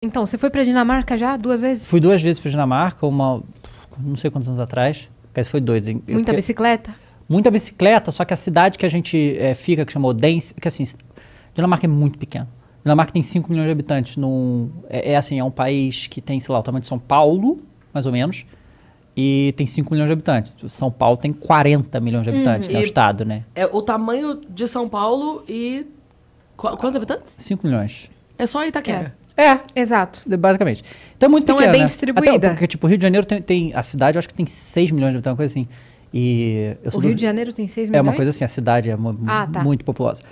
Então, você foi para Dinamarca já duas vezes? Fui duas vezes para Dinamarca, uma não sei quantos anos atrás. Mas foi doido. muita porque, bicicleta? Muita bicicleta, só que a cidade que a gente é, fica, que chamou Odense, que assim, Dinamarca é muito pequena. Dinamarca tem 5 milhões de habitantes. Num, é, é, assim, é um país que tem, sei lá, o tamanho de São Paulo, mais ou menos, e tem 5 milhões de habitantes. São Paulo tem 40 milhões de uhum. habitantes, hum, né? O estado, né? É o tamanho de São Paulo e. Qu quantos habitantes? 5 milhões. É só Itaquera. É. É. Exato. Basicamente. Então, é muito então pequeno, é bem né? distribuída. Até, porque, tipo, o Rio de Janeiro tem, tem, A cidade, eu acho que tem 6 milhões de habitantes, uma coisa assim. E o Rio de Janeiro tem 6 milhões? É uma coisa assim, a cidade é ah, tá. muito populosa.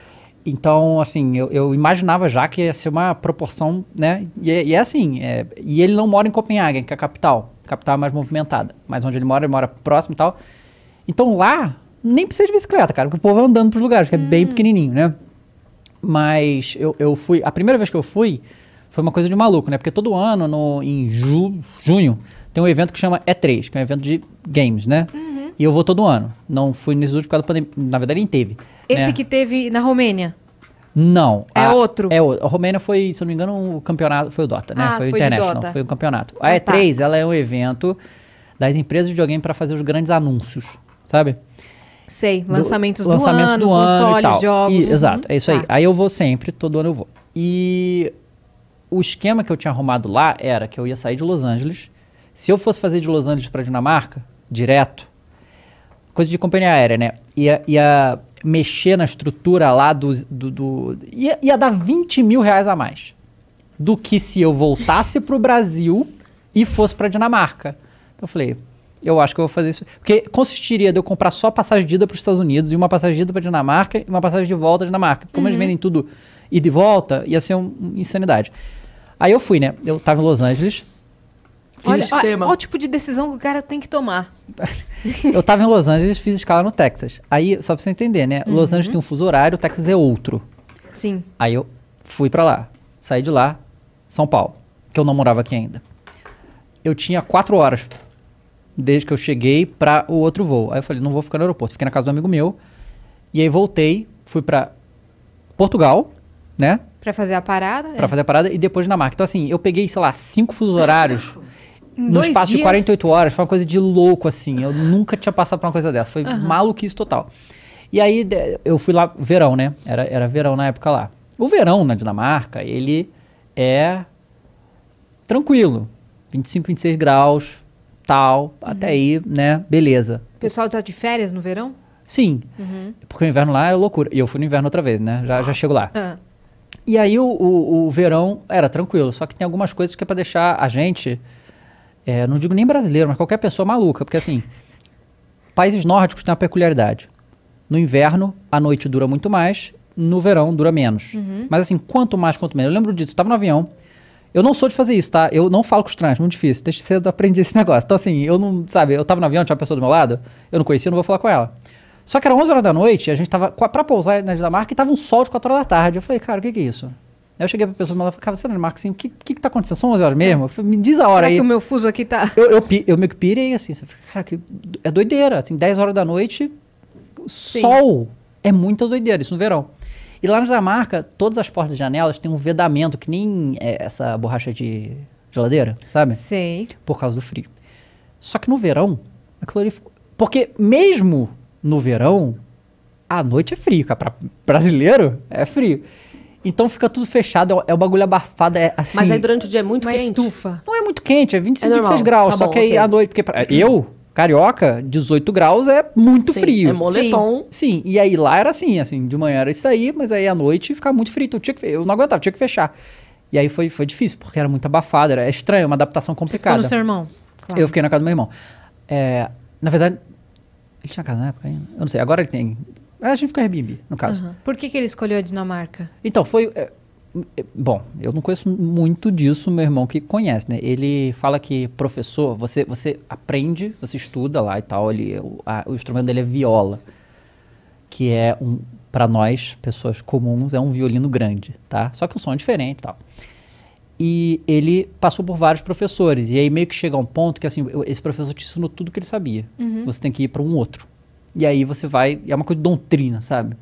Então, assim, eu, eu, imaginava já que ia ser uma proporção, né? E, é, e é assim, é, e ele não mora em Copenhague, que é a capital. A capital é mais movimentada. Mas onde ele mora, ele mora próximo e tal. Então lá, nem precisa de bicicleta, cara, porque o povo é andando pros lugares, que hum. é bem hum. pequenininho, né? Mas eu, eu fui... A primeira vez que eu fui, foi uma coisa de maluco, né? Porque todo ano, no, em ju, junho, tem um evento que chama E3, que é um evento de games, né? Uhum. E eu vou todo ano. Não fui nesse último por causa da pandemia. Na verdade, nem teve. Esse né? que teve na Romênia? Não. É a, outro? É outro. A Romênia foi, se eu não me engano, o um campeonato. Foi o Dota, né? Ah, foi o International, foi o um campeonato. Ah, a ah, E3, tá. ela é um evento das empresas de videogame para fazer os grandes anúncios, sabe? Sei, lançamentos do, do lançamentos ano, do ano consoles, jogos. E, exato, é isso uhum. tá. aí. Aí eu vou sempre, todo ano eu vou. E o esquema que eu tinha arrumado lá era que eu ia sair de Los Angeles. Se eu fosse fazer de Los Angeles para Dinamarca, direto, coisa de companhia aérea, né? Ia, ia mexer na estrutura lá do. do, do ia, ia, dar 20 mil reais a mais do que se eu voltasse para o Brasil e fosse para Dinamarca. Então eu falei, eu acho que eu vou fazer isso. Porque consistiria de eu comprar só passagem de ida para os Estados Unidos e uma passagem de ida para Dinamarca e uma passagem de volta à Dinamarca. Como uhum. eles vendem tudo e de volta, ia ser uma insanidade. Aí eu fui, né? Eu tava em Los Angeles. Olha, olha, olha, o tipo de decisão que o cara tem que tomar. eu tava em Los Angeles, fiz escala no Texas. Aí, só pra você entender, né? Uhum. Los Angeles uhum. tem um fuso horário, o Texas é outro. Sim. Aí eu fui para lá. Saí de lá, São Paulo, que eu não morava aqui ainda. Eu tinha quatro horas desde que eu cheguei para o outro voo. Aí eu falei, não vou ficar no aeroporto. Fiquei na casa do amigo meu. E aí voltei, fui para Portugal né? Pra fazer a parada. Pra é. fazer a parada e depois na marca. Então, assim, eu peguei, sei lá, cinco fusos horários. no espaço dias? de 48 horas, foi uma coisa de louco, assim. Eu nunca tinha passado por uma coisa dessa. Foi uhum. maluquice total. E aí, eu fui lá, verão, né? Era, era verão na época lá. O verão na né, Dinamarca, ele é tranquilo. 25, 26 graus, tal. Uhum. Até aí, né? Beleza. O pessoal tá de férias no verão? Sim. Uhum. Porque o inverno lá é loucura. E eu fui no inverno outra vez, né? Já, já ah. chego lá. Uhum. E aí o, o, o, verão era tranquilo, só que tem algumas coisas que é pra deixar a gente, é, não digo nem brasileiro, mas qualquer pessoa maluca, porque assim, países nórdicos têm uma peculiaridade. No inverno, a noite dura muito mais, no verão dura menos. Uhum. Mas assim, quanto mais, quanto menos. Eu lembro disso, eu tava no avião, eu não sou de fazer isso, tá? Eu não falo com os trans, muito difícil. Desde cedo aprendi esse negócio. Então, assim, eu não, sabe, eu tava no avião, tinha uma pessoa do meu lado, eu não conhecia, eu não vou falar com ela. Só que era 11 horas da noite, a gente tava pra pousar na Dinamarca e tava um sol de 4 horas da tarde. Eu falei, cara, o que que é isso? Aí eu cheguei pra pessoa e falei, cara, você é Dinamarca, assim, o que, que que tá acontecendo? São 11 horas mesmo? Falei, me diz a hora Será aí. que o meu fuso aqui tá... Eu, eu, eu, eu meio que pirei, assim, você assim, fica, cara, que, é doideira. Assim, 10 horas da noite, Sim. sol é muita doideira, isso no verão. E lá na Dinamarca, todas as portas e janelas têm um vedamento, que nem é, essa borracha de geladeira, sabe? Sim. Por causa do frio. Só que no verão, é ali... Porque mesmo no verão, a noite é frio, cara. Pra brasileiro, é frio. Então fica tudo fechado, é o bagulho abafado, é assim... Mas aí durante o dia é muito é quente? estufa. Não é muito quente, é 25, é 26 graus. Tá só bom, que aí okay. à noite... Porque pra, é, eu, carioca, 18 graus é muito Sim, frio. É moletom. Sim. Sim. e aí lá era assim, assim, de manhã era isso aí, mas aí à noite ficava muito frio. Então, eu, tinha que, eu não aguentava, tinha que fechar. E aí foi, foi difícil, porque era muito abafado, era estranho, uma adaptação complicada. Você ficou no seu irmão? Claro. Eu fiquei na casa do meu irmão. É, na verdade, ele tinha casa na época ainda? Eu não sei. Agora ele tem. É, a gente fica Airbnb, no caso. Uhum. Por que, que ele escolheu a Dinamarca? Então, foi. É, é, bom, eu não conheço muito disso, meu irmão que conhece, né? Ele fala que professor, você, você aprende, você estuda lá e tal. Ele, o, a, o instrumento dele é viola, que é um. Para nós, pessoas comuns, é um violino grande, tá? Só que o som é diferente e tal e ele passou por vários professores. E aí meio que chega a um ponto que assim, esse professor te ensinou tudo que ele sabia. Uhum. Você tem que ir para um outro. E aí você vai, é uma coisa de doutrina, sabe?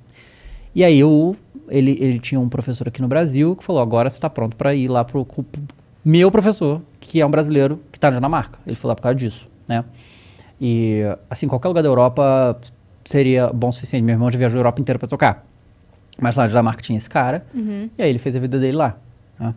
E aí eu, ele, ele tinha um professor aqui no Brasil que falou: "Agora você está pronto para ir lá para o meu professor, que é um brasileiro que está na Dinamarca". Ele foi lá ah, por causa disso, né? E assim, qualquer lugar da Europa seria bom o suficiente. Meu irmão já viajou a Europa inteira para tocar. Mas lá na Dinamarca tinha esse cara. Uhum. E aí ele fez a vida dele lá, né?